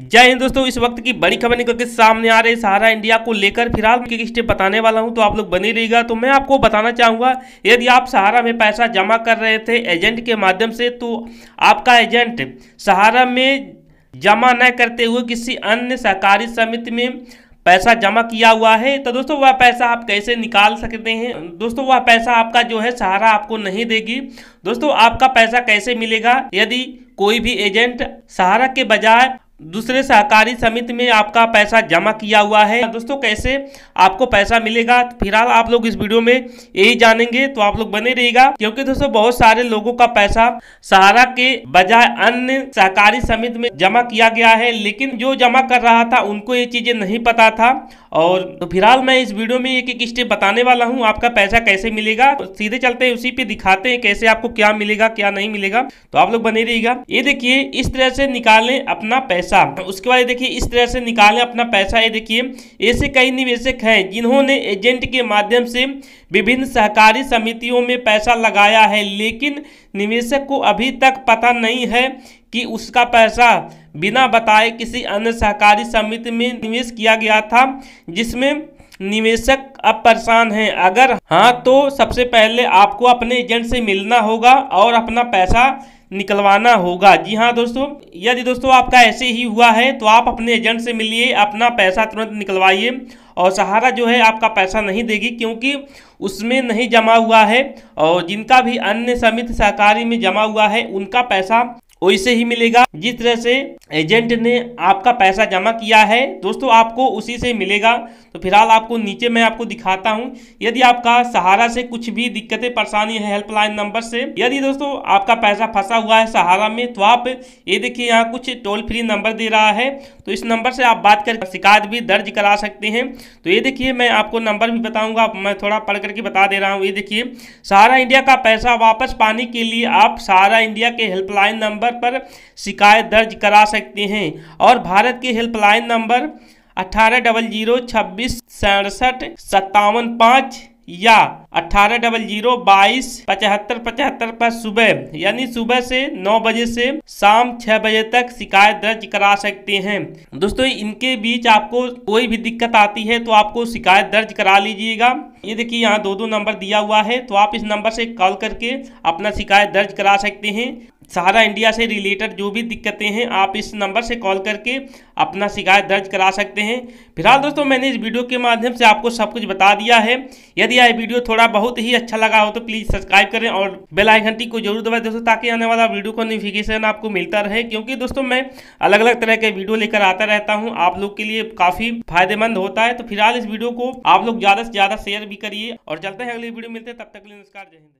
जय हिंद दोस्तों इस वक्त की बड़ी खबर निकल के सामने आ रही सारा इंडिया को लेकर फिलहाल के स्टेप बताने वाला हूं तो आप लोग बने रहिएगा तो मैं आपको बताना चाहूंगा यदि आप सहारा में पैसा जमा कर रहे थे एजेंट के माध्यम से तो आपका एजेंट सहारा में जमा न करते हुए किसी अन्य सहकारी समिति में पैसा जमा किया हुआ है तो दोस्तों वह पैसा आप कैसे निकाल सकते हैं दोस्तों वह पैसा आपका जो है सहारा आपको नहीं देगी दोस्तों आपका पैसा कैसे मिलेगा यदि कोई भी एजेंट सहारा के बजाय दूसरे सहकारी समिति में आपका पैसा जमा किया हुआ है दोस्तों कैसे आपको पैसा मिलेगा फिलहाल आप लोग इस वीडियो में यही जानेंगे तो आप लोग बने रहिएगा क्योंकि दोस्तों बहुत सारे लोगों का पैसा सहारा के बजाय अन्य सहकारी समिति में जमा किया गया है लेकिन जो जमा कर रहा था उनको ये चीजें नहीं पता था और तो फिलहाल मैं इस वीडियो में एक एक स्टेप बताने वाला हूँ आपका पैसा कैसे मिलेगा तो सीधे चलते हैं उसी पे दिखाते हैं कैसे आपको क्या मिलेगा क्या नहीं मिलेगा तो आप लोग बने रहिएगा ये देखिए इस तरह से निकालें अपना पैसा उसके बाद देखिए इस तरह से निकालें अपना पैसा ये देखिए ऐसे कई निवेशक हैं जिन्होंने एजेंट के माध्यम से विभिन्न सहकारी समितियों में पैसा लगाया है लेकिन निवेशक को अभी तक पता नहीं है कि उसका पैसा बिना बताए किसी अन्य सहकारी समिति में निवेश किया गया था जिसमें निवेशक अब परेशान हैं अगर हाँ तो सबसे पहले आपको अपने एजेंट से मिलना होगा और अपना पैसा निकलवाना होगा जी हाँ दोस्तों यदि दोस्तों आपका ऐसे ही हुआ है तो आप अपने एजेंट से मिलिए अपना पैसा तुरंत निकलवाइए और सहारा जो है आपका पैसा नहीं देगी क्योंकि उसमें नहीं जमा हुआ है और जिनका भी अन्य समिति सहकारी में जमा हुआ है उनका पैसा वैसे ही मिलेगा जिस तरह से एजेंट ने आपका पैसा जमा किया है दोस्तों आपको उसी से मिलेगा तो फिलहाल आपको नीचे मैं आपको दिखाता हूं यदि आपका सहारा से कुछ भी दिक्कतें परेशानी है हेल्पलाइन नंबर से यदि दोस्तों आपका पैसा फंसा हुआ है सहारा में तो आप ये देखिए यहाँ कुछ टोल फ्री नंबर दे रहा है तो इस नंबर से आप बात कर शिकायत भी दर्ज करा सकते हैं तो ये देखिए मैं आपको नंबर भी बताऊंगा मैं थोड़ा पढ़ करके बता दे रहा हूँ ये देखिए सहारा इंडिया का पैसा वापस पाने के लिए आप सहारा इंडिया के हेल्पलाइन नंबर नंबर पर शिकायत दर्ज करा सकते हैं और भारत के हेल्पलाइन नंबर अठारह डबल जीरो छब्बीस सड़सठ सत्तावन पाँच या अठारह डबल जीरो बाईस पचहत्तर पचहत्तर पर सुबह यानी सुबह से नौ बजे से शाम छह बजे तक शिकायत दर्ज करा सकते हैं दोस्तों इनके बीच आपको कोई भी दिक्कत आती है तो आपको शिकायत दर्ज करा लीजिएगा ये देखिए यहाँ दो दो नंबर दिया हुआ है तो आप इस नंबर से कॉल करके अपना शिकायत दर्ज करा सकते हैं सहारा इंडिया से रिलेटेड जो भी दिक्कतें हैं आप इस नंबर से कॉल करके अपना शिकायत दर्ज करा सकते हैं फिलहाल दोस्तों मैंने इस वीडियो के माध्यम से आपको सब कुछ बता दिया है यदि यह वीडियो थोड़ा बहुत ही अच्छा लगा हो तो प्लीज़ सब्सक्राइब करें और बेल आइकन घंटी को जरूर दबाएं दोस्तों ताकि आने वाला वीडियो का नोटिफिकेशन आपको मिलता रहे क्योंकि दोस्तों मैं अलग अलग तरह के वीडियो लेकर आता रहता हूँ आप लोग के लिए काफ़ी फायदेमंद होता है तो फिलहाल इस वीडियो को आप लोग ज़्यादा से ज़्यादा शेयर भी करिए और चलते हैं अगली वीडियो मिलते हैं तब तक के लिए नमस्कार जय हिंद